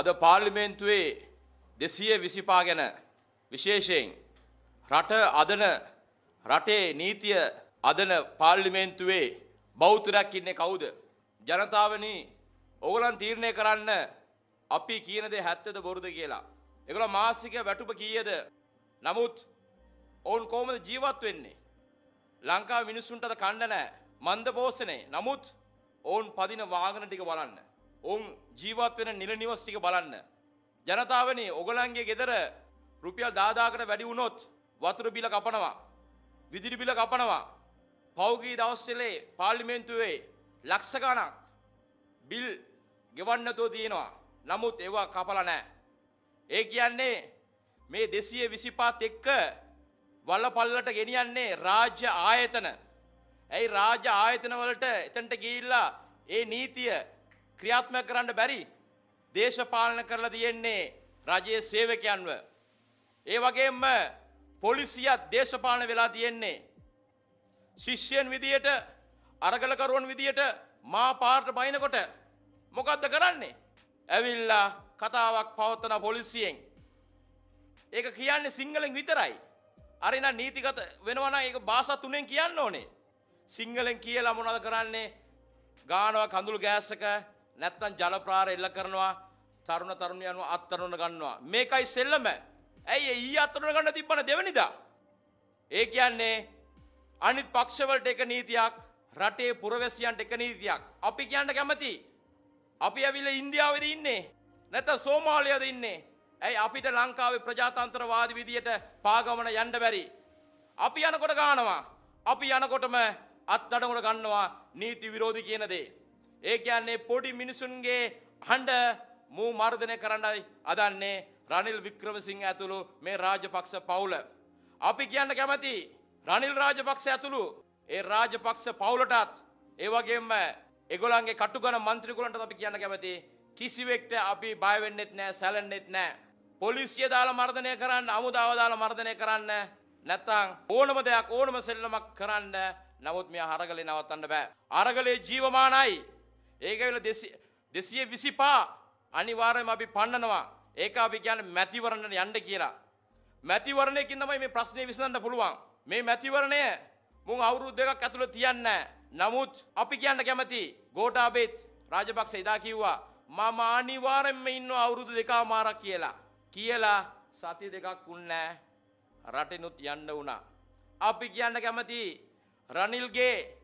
අද පාර්ලිමේන්තුවේ දෙසිය විසිපා ගැන විශේෂයෙන් රට අදන රටේ නීතිය අදන පාර්ලිමේන්තුවේ බෞතරයක් ඉන්නේ කවුද. ජනතාවනි ඕගලන් තීරණය කරන්න අපි කියනද හැත්තද බොරුද කියලා. එකළ මාසික වැටුප කීයද නමුත් ඔවුන් කෝමද ජීවත් වෙන්නේ. ලංකා මිනිස්සුන්ටද කණ්ඩනෑ මන්ද පෝසනේ නමුත් ඔවුන් පදින වාගන ටික බලන්න. ඔවුන් ජීවත් වෙන නිල නිවස් ටික බලන්න. ජනතාවනි ඔගලන්ගේ ගෙදර රුපියල් 10000කට වැඩි වුණොත් වතුර බිල කපනවා. විදුලි බිල කපනවා. පෞගී දවස්වලේ පාර්ලිමේන්තුවේ ලක්ෂ ගණක් බිල් ගෙවන්න නැතුව තියෙනවා. නමුත් ඒවා කපලා නැහැ. ඒ කියන්නේ මේ 225ත් එක්ක වලපල්ලට ගෙනියන්නේ රාජ්‍ය ආයතන. ඇයි රාජ්‍ය ආයතන වලට එතනට ගිහිල්ලා ඒ නීතිය ක්‍රියාත්මක කරන්න බැරි දේශපාලන කරලා තියෙන්නේ රජයේ සේවකයන්ව. ඒ වගේම පොලිසියත් දේශපාලන වෙලා තියෙන්නේ. ශිෂ්‍යයන් විදියට අරගලකරුවන් විදියට මා පාරට බයිනකොට මොකක්ද කරන්නේ? ඇවිල්ලා කතාවක් පවත්වන පොලිසියෙන්. ඒක කියන්නේ සිංහලෙන් විතරයි. අරින නීතිගත වෙනවා නම් ඒක භාෂා තුනෙන් කියන්න ඕනේ. සිංහලෙන් කියලා මොනවද කරන්නේ? ගානවා කඳුළු ගෑස් එක නැත්තම් ජලප්‍රාර එල්ල කරනවා තරුණ තරුණයන්ව අත්තරුණ ගන්නවා. මේකයි සෙල්ලම. ඇයි ඊ අත්තරුණ ගන්න තිබ්බන දෙවනිදා. ඒ කියන්නේ අනිත් පක්ෂවලට එක නීතියක් රටේ පුරවැසියන්ට එක නීතියක්. අපි කියන්න කැමති. අපි ඇවිල්ලා ඉන්දියාවේද ඉන්නේ. නැත්නම් සෝමාලියාවේද ඉන්නේ. ඇයි අපිට ලංකාවේ ප්‍රජාතන්ත්‍රවාදී විදියට පාගමන යන්න බැරි. අපි යනකොට ගන්නවා. අපි යනකොටම අත්අඩංගුවට ගන්නවා නීති විරෝධී කියන දේ. ඒ කියන්නේ පොඩි මිනිසුන්ගේ හඬ මූ මර්ධනය කරන්නයි අදන්නේ රනිල් වික්‍රමසිංහ ඇතුළු මේ රාජපක්ෂ පවුල. අපි කියන්න කැමති රනිල් රාජපක්ෂ ඇතුළු ඒ රාජපක්ෂ පවුලටත් ඒ වගේම ඒගොල්ලන්ගේ කටුගන മന്ത്രിකුලන්ටත් අපි කියන්න කැමති කිසිවෙක්ට අපි බය වෙන්නෙත් නැහැ සැලෙන්නෙත් නැහැ. පොලිසිය දාලා මර්ධනය කරන්න අමුදාව දාලා මර්ධනය කරන්න නැත්තම් ඕනම දෙයක් ඕනම සෙල්ලමක් කරන්න නමුත් මෙයා අරගලේ නවත්තන්න බෑ. අරගලේ ජීවමානයි. ඒක ඇවිල්ලා 225 අනිවාර්යයෙන්ම අපි පන්නනවා. ඒක අපි කියන්නේ මැතිවරණයට යන්න කියලා. මැතිවරණයකින් තමයි මේ ප්‍රශ්නේ විසඳන්න පුළුවන්. මේ මැතිවරණය මුන් අවුරුදු දෙකක් ඇතුළත තියන්නේ නමුත් අපි කියන්න කැමති ගෝඨාභේත් රාජපක්ෂ එදා කිව්වා මම අනිවාර්යෙන්ම ඉන්නවා අවුරුදු දෙකමාරක් කියලා. කියලා සති දෙකක් උන්නේ රටිනුත් යන්න වුණා. අපි කියන්න කැමති රනිල්ගේ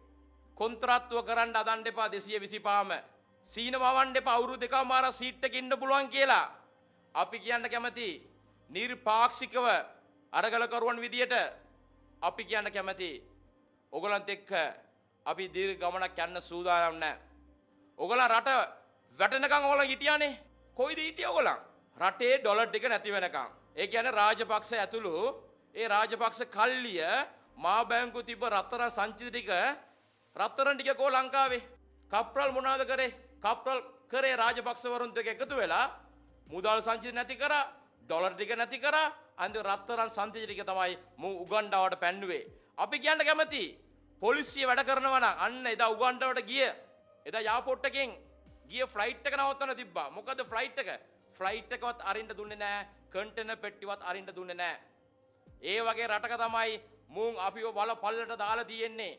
කොන්ත්‍රාත්තුව කරන්න අදන්න එපා දෙසිය විසිපාම. සීන මවන්න එපා අවුරුදු දෙකව මාර සීට් එක ඉන්න පුළුවන් කියලා. අපි කියන්න කැමති නිර්පාක්ෂිකව අරගලකරුවන් විදියට අපි කියන්න කැමති. ඔගලන්ත එක්ක අපි දීර්ඝ ගමනක් යන්න සූදානම් නැහැ. ඔගලන් රට වැටෙනකන් ඔයගොල්ලෝ හිටියානේ. කොයිද හිටියේ ඔයගොල්ලන්? රටේ ඩොලර් ටික නැති වෙනකන්. ඒ කියන්නේ රාජපක්ෂ ඇතුළු ඒ රාජපක්ෂ කල්ලිය මා බැංකු තිබ්බ රත්තරන් සංචිත ටික රත්තරන් ටිකකෝ ලංකාවේ කප්‍රල් මොනාද කරේ කප්‍රල් කරේ රාජපක්ෂවරුන්ට එකතු වෙලා මුදල් සංචිත නැති කරා ඩොලර් ටික නැති කරා අන්ති රත්තරන් සංචිත ටික තමයි මූ උගණ්ඩාවට පැන්නුවේ අපි කියන්න කැමති පොලිසිය වැඩ කරනවා නම් අන්න එදා උගණ්ඩාවට ගිය එදා යාපෝට් එකෙන් ගිය ෆ්ලයිට් එක නවත්තන්න තිබ්බා මොකද ෆ්ලයිට් එක ෆ්ලයිට් එකවත් අරින්න දුන්නේ නැහැ කන්ටේනර් පෙට්ටිවත් අරින්න දුන්නේ නැහැ ඒ වගේ රටක තමයි මුන් අපිව වල පල්ලට දාලා තියෙන්නේ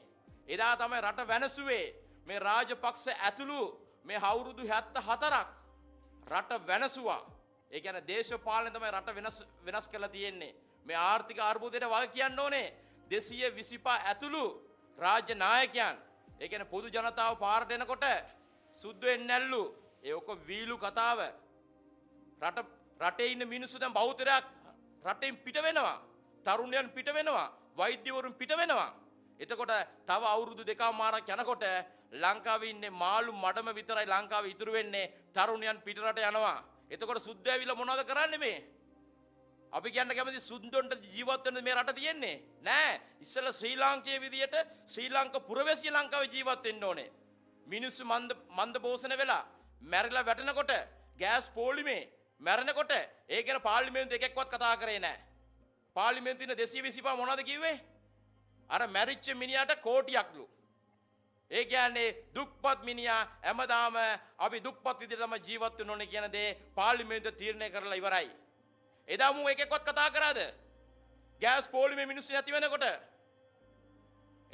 එදා තමයි රට වෙනසුවේ මේ රාජපක්ෂ ඇතුළු මේ අවුරුදු 74ක් රට වෙනසුවා. ඒ කියන්නේ දේශපාලනය තමයි රට වෙනස් වෙනස් කරලා තියෙන්නේ. මේ ආර්ථික අර්බුදයට වග කියන්න ඕනේ. 225 ඇතුළු රාජ්‍ය නායකයන් ඒ කියන්නේ පොදු ජනතාව පාරට එනකොට සුද්ධ වෙන්නේ නැල්ලු. ඒ ඔක්කොම වීලු කතාව. රට රටේ ඉන්න මිනිස්සු දැන් බෞද්ධයක් රටෙන් පිට වෙනවා. තරුණයන් පිට වෙනවා. වෛද්‍යවරුන් පිට වෙනවා. එතකොට තව අවුරුදු දෙකක් මාරක් යනකොට ලංකාවේ ඉන්නේ මාළු මඩම විතරයි ලංකාවේ ඉතුරු වෙන්නේ තරුණයන් පිටරට යනවා. එතකොට සුද්ධ ඇවිල්ලා මොනවද කරන්නේ මේ? අපි කියන්න කැමති සුද්දොන්ට ජීවත් වෙන්න මේ රට තියෙන්නේ. නෑ. ඉස්සෙල්ලා ශ්‍රී ලාංකේය විදියට ශ්‍රී ලංක පුරවැසිය ලංකාවේ ජීවත් වෙන්න ඕනේ. මිනිස්සු මන්ද මන්ද පෝෂණ වෙලා මැරිලා වැටෙනකොට ගෑස් පෝලිමේ මැරෙනකොට ඒ ගැන පාර්ලිමේන්තුව එකෙක්වත් කතා කරේ නෑ. පාර්ලිමේන්තුවේ 225 මොනවද කිව්වේ? අර මැරිච්ච මිනිහට කෝටියක්ලු. ඒ කියන්නේ දුක්පත් මිනිහා හැමදාම අපි දුක්පත් විදිහට තමයි ජීවත් වෙන්න ඕනේ කියන දේ පාර්ලිමේන්තුව තීරණය කරලා ඉවරයි. එදා මම එකෙක්වත් කතා කරාද? ගෑස් පොලිමේ මිනිස්සු නැති වෙනකොට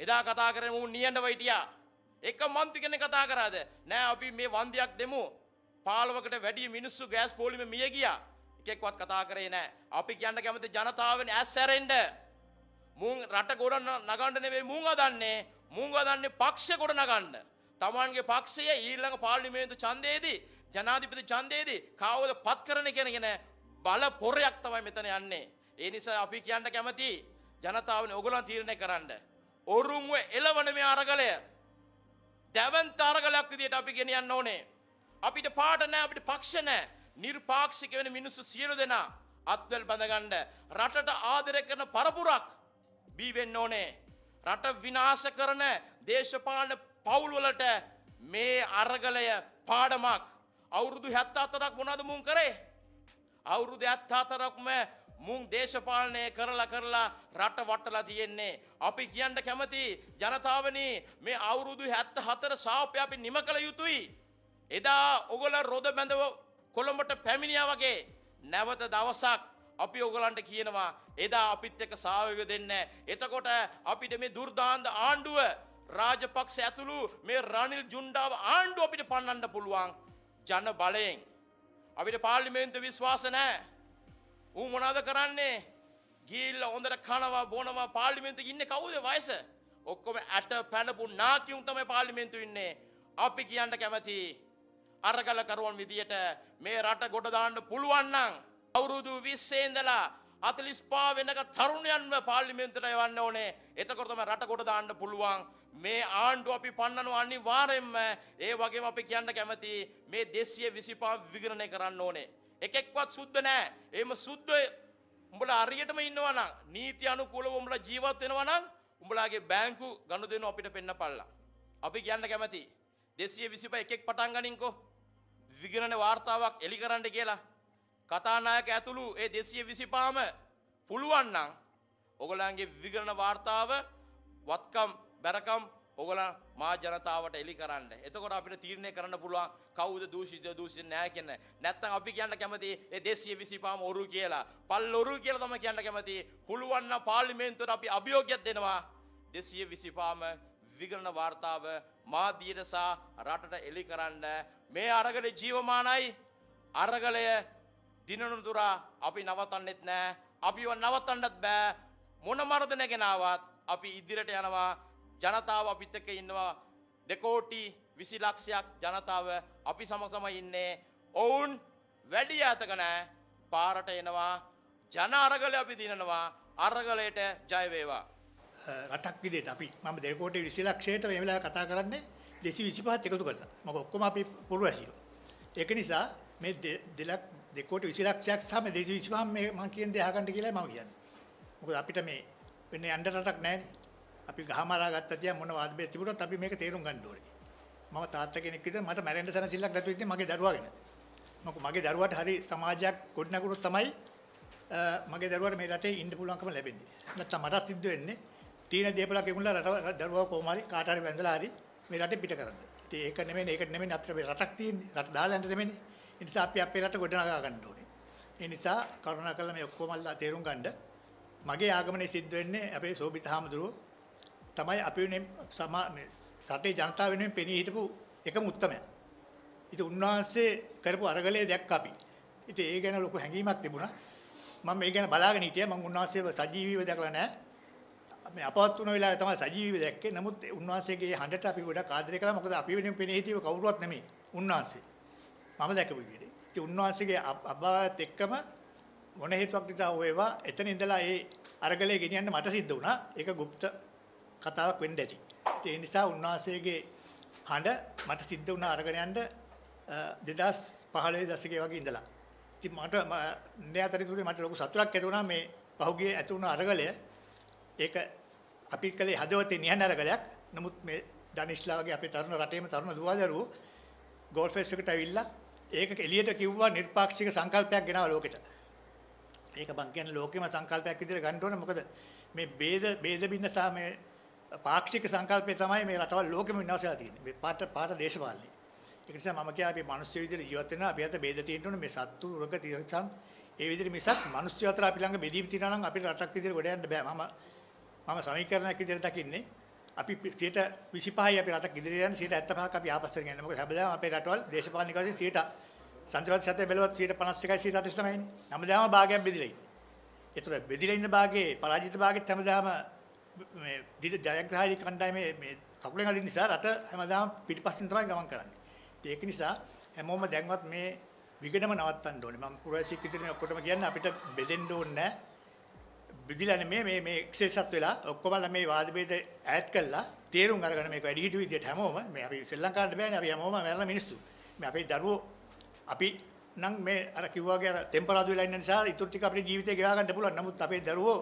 එදා කතා කරේ මූ නියඬව හිටියා. එක මන්ති කෙනෙක් කතා කරාද? නෑ අපි මේ වන්දියක් දෙමු. 15කට වැඩි මිනිස්සු ගෑස් පොලිමේ මිය ගියා. එකෙක්වත් කතා කරේ නෑ. අපි කියන්න කැමති ජනතාවෙන් ඇස් ඇරෙන්න. මුන් රට ගොඩ නගන්න නෙවෙයි මුන් හදන්නේ මුන් හදන්නේ පක්ෂ ගොඩ නගන්න. තමන්ගේ පක්ෂය ඊළඟ පාර්ලිමේන්තු ඡන්දයේදී ජනාධිපති ඡන්දයේදී කාවද පත් කරන කියනගෙන බල පොරයක් තමයි මෙතන යන්නේ. ඒ නිසා අපි කියන්න කැමති ජනතාවනේ ඔගොල්ලන් තීරණය කරන්න. ඔරුන්ව එළවන මේ අරගලය දැවන්ත අරගලයක් විදියට අපි ගෙනියන්න ඕනේ. අපිට පාට නෑ අපිට පක්ෂ නෑ. නිර්පාක්ෂික වෙන මිනිස්සු සියලු දෙනා අත්වල් බඳගන්න රටට ආදරය කරන පරපුරක් බීවෙන්න ඕනේ. රට විනාශ කරන දේශපාලන පවුල්වලට මේ අරගලය පාඩමක්. අවුරුදු 74ක් මොනවද මුන් කරේ? අවුරුදු 74ක්ම මුන් දේශපාලනය කරලා කරලා රට වටලා තියෙන්නේ. අපි කියන්න කැමති ජනතාවනි මේ අවුරුදු 74 සාපය අපි නිම කළ යුතුයි. එදා ඔගොල්ලෝ රොද බැඳව කොළඹට පැමිණියා වගේ නැවත දවසක් අපි ඔගලන්ට කියනවා එදා අපිත් එක සාවය දෙන්න. එතකොට අපිට මේ දුර්දාන්ද ආණ්ඩුව රාජපක්ෂ ඇතුළු මේ රනිල් ජුන්ඩාව ආණ්ඩුව අපිට පන්නන්න පුළුවන් ජන බලයෙන්. අපිට පාර්ලිමේන්තු විශ්වාස නෑ. ඌ මොනාද කරන්නේ? ගිල්ල හොඳට කනවා බොනවා පාර්ලිමේන්තු ඉන්නේ කවුද වයස? ඔක්කොම ඇට පැනපු නාකියුන් තමයි පාර්ලිමේන්තු ඉන්නේ. අපි කියන්න කැමති අරගලකරුවන් විදියට මේ රට ගොඩ දාන්න පුළුවන් නම් අවුරුදු විස්සේන්දලා අතලිස්පා වෙනක තරුණයන්ව පාලිමෙන්තට යවන්න ඕනේ එතකොටම රටකොට දාන්න පුළුවන් මේ ආණ්ඩුව අපි පන්නනු අනිවාර්යෙන්ම ඒ වගේම අපි කියන්න කැමති මේ දේශීය විසිපා විගරණය කරන්න ඕනේ එකෙක්වත් සුද්ධ නෑ එහෙම සුද්ධ උඹලා හරියටම ඉන්නවා නම් නීති අනුකූලව උඹලා ජීවත් වෙනවා නම් උඹලාගේ බැංකු ගනුදෙනු අපිට පෙන්නපල්ලා අපි කියන්න කැමති 225 එකෙක් පටන් ගනින්කෝ විගණන වාර්තාවක් එලි කරන්න කියලා කතානායක ඇතුළු ඒ දෙසිය විසිපාම පුළුවන්නම් ඔගලන්ගේ විගරණ වාර්තාව වත්කම් බැරකම් ඔගල මා ජනතාවට එලි කරන්න එතකොට අපිට තීරණය කරන්න පුළුවන් කවුද දූෂිත දූෂිත නෑ කියන නැත්තම් අපි කියන්න කැමති ඒ 225ම ඔරු කියලා පල් ඔරු කියලා තමයි කියන්න කැමති පුළුවන් නම් පාර්ලිමේන්තුවට අපි අභියෝගයක් දෙනවා 225ම විගණන වාර්තාව මාධ්‍යයට සහ රටට එලි කරන්න මේ අරගලේ ජීවමානයි අරගලය දිනන තුරා අපි නවතන්නෙත් නෑ අපිව නවතන්නත් බෑ මොන මර්ධන ගෙනාවත් අපි ඉදිරියට යනවා ජනතාව අපිත් එක්ක ඉන්නවා දෙකෝටි විසි ලක්ෂයක් ජනතාව අපි සමසම ඉන්නේ ඔවුන් වැඩි ඇතක නෑ පාරට එනවා ජන අරගල අපි දිනනවා අරගලයට ජයවේවා රටක් විදිහට අපි මම දෙකෝටි විසි ලක්ෂයට මේ වෙලාවේ කතා කරන්නේ දෙසි විසිපහත් එකතු කරලා මම ඔක්කොම අපි පුරු ඇසියෝ ඒක නිසා මේ දෙලක් දෙකෝට විසි ලක්ෂයක් සම දෙසි විසිවාම මේ මං කියන දෙහකන්ට කියලා මම කියන්න මොකද අපිට මේ වෙන්න අන්ඩ රටක් නෑන අපි ගහමරා ගත්ත තිය මොන වාදබය තිබුණොත් අපි මේක තේරුම් ගන්න ඕනේ මම තාත්තා කෙනෙක් විදිහට මට මැරෙන්න සනසිල්ලක් නැතුව ඉතින් මගේ දරුවා ගැන මොකද මගේ දරුවාට හරි සමාජයක් ගොඩනගනොත් තමයි මගේ දරුවාට මේ රටේ ඉන්න පුළුවන්කම ලැබෙන්නේ නැත්නම් මට සිද්ධ වෙන්නේ තියෙන දේපලක් එමුණලා රට දරුවා කොහොම හරි කාට හරි වැඳලා හරි මේ රටේ පිට කරන්න. ඉතින් ඒක නෙමෙයි ඒක නෙමෙයි අපිට මේ රටක් තියෙන්නේ. රට දාලා යන්න නෙමෙයි. ඒ නිසා අපි අපේ රට ගොඩනගා ගන්න ඕනේ. ඒ නිසා කරුණාකරලා මේ ඔක්කොමල්ලා තේරුම් ගන්න. මගේ ආගමනේ සිද්ධ වෙන්නේ අපේ සෝබිත හාමුදුරුවෝ තමයි අපි වෙනුවෙන් සමා මේ රටේ ජනතාව වෙනුවෙන් පෙනී හිටපු එකම උත්මයා. ඉතින් උන්වහන්සේ කරපු අරගලයේ දැක්ක අපි. ඉතින් ඒ ගැන ලොකු හැඟීමක් තිබුණා. මම මේ ගැන බලාගෙන හිටියා. මම උන්වහන්සේව සජීවීව දැකලා නැහැ. මේ අපවත් වුණ වෙලාවේ තමයි සජීවීව දැක්කේ. නමුත් උන්වහන්සේගේ හඬට අපි ගොඩක් ආදරය කළා. මොකද අපි වෙනුවෙන් පෙනී හිටියව කවුරුවත් නෙමෙයි. උන්වහන්සේ. මම දැකපු විදිහට. ඉතින් උන්වහන්සේගේ අභාවයත් එක්කම මොන හේතුවක් නිසා හොයවා එතන ඉඳලා ඒ අරගලේ ගෙනියන්න මට සිද්ධ වුණා. ඒක গুপ্ত කතාවක් වෙන්න ඇති. ඉතින් ඒ නිසා උන්වහන්සේගේ හඬ මට සිද්ධ වුණා අරගෙන යන්න 2015 දශකයේ වගේ ඉඳලා. ඉතින් මට මේ අතරතුරේ මට ලොකු සතුටක් ඇති වුණා මේ පහුගිය ඇති වුණු අරගලය. ඒක අපි කලේ හදවතේ නිහන අරගලයක්. නමුත් මේ දනිෂ්ලා වගේ අපේ තරුණ රටේම තරුණ දුවදරුවෝ ගෝල් ෆෙස්ට් එකට ඇවිල්ලා ඒක එළියට කිව්වා නිර්පාක්ෂික සංකල්පයක් ගෙනාවා ලෝකෙට. ඒක මං කියන්නේ ලෝකෙම සංකල්පයක් විදිහට ගන්න ඕනේ. මොකද මේ ભેද ભેද බින්න මේ පාක්ෂික සංකල්පය තමයි මේ රටවල් ලෝකෙම විනාශලා තියෙන්නේ. මේ පාට පාට දේශපාලනේ. ඒක නිසා මම කියන්නේ අපි මිනිස්සු විදිහට ජීවත් වෙනවා. අපි අත ભેද තියෙන්න ඕනේ. මේ සත්තු, උරග, තිරසන් ඒ විදිහට මිසක් මිනිස්සු අතර අපි ළඟ බෙදීම් තියනවා නම් අපිට රටක් විදිහට ගොඩ යන්න බෑ. මම මම සමීකරණයක් විදිහට දකින්නේ. අපි 125යි අපි රටක් ඉදිරියට යන්නේ 75ක් අපි ආපස්සට යන්නේ. මොකද හැබැයි අපේ රටවල් දේශපාලනික වශයෙන් 100 සංජානන සත්‍ය බැලුවත් 51යි 148 තමයි ඉන්නේ. හැමදාම භාගයක් බෙදිලා ඉන්නේ. ඒතර බෙදිලා ඉන්න භාගයේ පරාජිත භාගෙත් හැමදාම මේ ජයග්‍රහණී කණ්ඩායමේ මේ කකුලෙන් අදින නිසා රට හැමදාම පිටිපස්සෙන් තමයි ගමන් කරන්නේ. ඒක නිසා හැමෝම දැන්වත් මේ විගඩම නවත්තන්න ඕනේ. මම පුරවැසියෙක් විදිහට ඔක්කොටම කියන්නේ අපිට බෙදෙන්න ඕනේ නැහැ. බෙදිලා නෙමෙයි මේ මේ එක්සෙස්ත් වෙලා ඔක්කොමලා මේ වාද ભેද ඈඩ් කරලා තේරුම් අරගෙන මේක වැඩි හිටු විදියට හැමෝම මේ අපි ශ්‍රී ලංකාවට බෑනේ අපි හැමෝම මැරෙන මිනිස්සු. මේ අපේ දරුවෝ අපි නම් මේ අර කිව්වාගේ අර ටෙම්පරාදු වෙලා ඉන්න නිසා ඊටු ටික අපේ ජීවිතේ ගෙවා ගන්න පුළුවන්. නමුත් අපේ දරුවෝ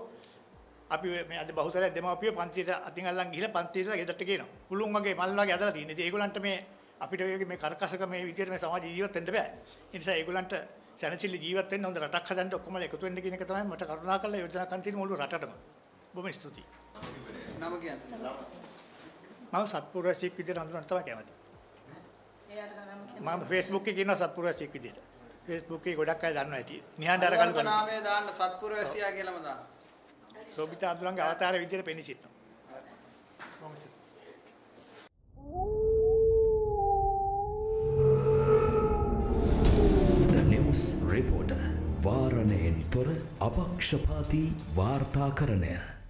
අපි මේ අද බහුතරය දෙමාපිය පන්තියට අතින් අල්ලන් ගිහිලා පන්තියට ගෙදරට කියනවා. කුළුන් වගේ මල් වගේ ඇදලා තියෙන. ඉතින් ඒගොල්ලන්ට මේ අපිට මේ කරකසක මේ විදියට මේ සමාජ ජීවත් වෙන්න බෑ. ඒ නිසා ඒගොල්ලන්ට සැනසෙල්ල ජීවත් වෙන්න හොඳ රටක් හදන්න ඔක්කොම එකතු වෙන්න කියන එක තමයි මට කරුණා කරලා යෝජනා කරන්න තියෙන මුළු රටටම. බොහොම ස්තුතියි. නම කියන්න. මම සත්පුරවැසියෙක් විදිහට හඳුනන තමයි කැමති. මම Facebook එකේ කියනවා සත්පුරවැසියෙක් විදිහට. Facebook එකේ ගොඩක් අය දන්නවා ඇති. නිහඬ අරගලු කරනවා. නාමය දාන්න සත්පුරවැසියා කියලාම දාන්න. සෝබිතා අඳුරංගේ අවතාරය විදිහට පෙනී සිටිනවා. අපක්ෂපාති වාර්තාකරණය